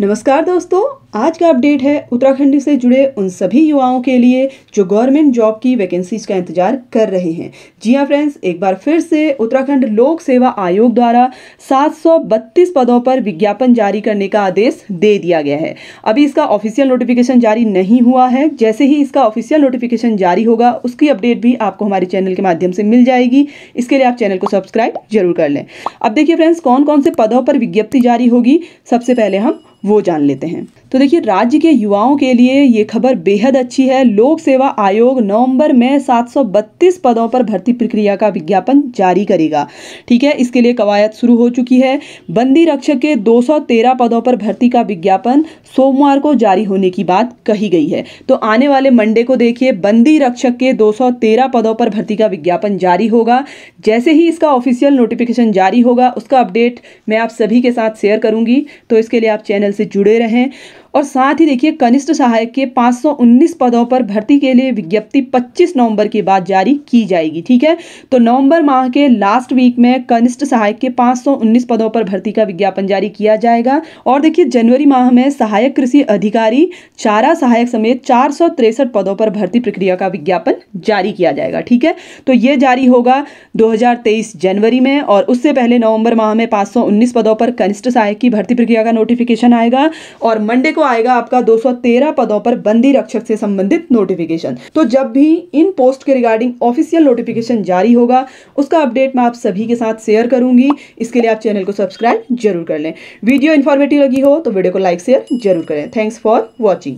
नमस्कार दोस्तों आज का अपडेट है उत्तराखंड से जुड़े उन सभी युवाओं के लिए जो गवर्नमेंट जॉब की वैकेंसीज का इंतजार कर रहे हैं जी हां फ्रेंड्स एक बार फिर से उत्तराखंड लोक सेवा आयोग द्वारा 732 पदों पर विज्ञापन जारी करने का आदेश दे दिया गया है अभी इसका ऑफिशियल नोटिफिकेशन जारी नहीं हुआ है जैसे ही इसका ऑफिशियल नोटिफिकेशन जारी होगा उसकी अपडेट भी आपको हमारे चैनल के माध्यम से मिल जाएगी इसके लिए आप चैनल को सब्सक्राइब जरूर कर लें अब देखिए फ्रेंड्स कौन कौन से पदों पर विज्ञप्ति जारी होगी सबसे पहले हम वो जान लेते हैं तो देखिए राज्य के युवाओं के लिए ये खबर बेहद अच्छी है लोक सेवा आयोग नवंबर में 732 पदों पर भर्ती प्रक्रिया का विज्ञापन जारी करेगा ठीक है इसके लिए कवायद शुरू हो चुकी है बंदी रक्षक के 213 पदों पर भर्ती का विज्ञापन सोमवार को जारी होने की बात कही गई है तो आने वाले मंडे को देखिए बंदी रक्षक के दो पदों पर भर्ती का विज्ञापन जारी होगा जैसे ही इसका ऑफिशियल नोटिफिकेशन जारी होगा उसका अपडेट मैं आप सभी के साथ शेयर करूंगी तो इसके लिए आप चैनल से जुड़े रहें और साथ ही देखिए कनिष्ठ सहायक के 519 पदों पर भर्ती के लिए विज्ञप्ति 25 नवंबर के बाद जारी की जाएगी ठीक है तो नवंबर माह के लास्ट वीक में कनिष्ठ सहायक के 519 पदों पर भर्ती का विज्ञापन जारी किया जाएगा और देखिए जनवरी माह में सहायक कृषि अधिकारी चारा सहायक समेत चार पदों पर भर्ती प्रक्रिया का विज्ञापन जारी किया जाएगा ठीक है तो ये जारी होगा दो जनवरी में और उससे पहले नवंबर माह में 519 पदों पर कनिष्ठ सहायक की भर्ती प्रक्रिया का नोटिफिकेशन आएगा और मंडे को आएगा आपका 213 पदों पर बंदी रक्षक से संबंधित नोटिफिकेशन तो जब भी इन पोस्ट के रिगार्डिंग ऑफिशियल नोटिफिकेशन जारी होगा उसका अपडेट मैं आप सभी के साथ शेयर करूंगी इसके लिए आप चैनल को सब्सक्राइब जरूर कर लें वीडियो इन्फॉर्मेटिव लगी हो तो वीडियो को लाइक शेयर जरूर करें थैंक्स फॉर वॉचिंग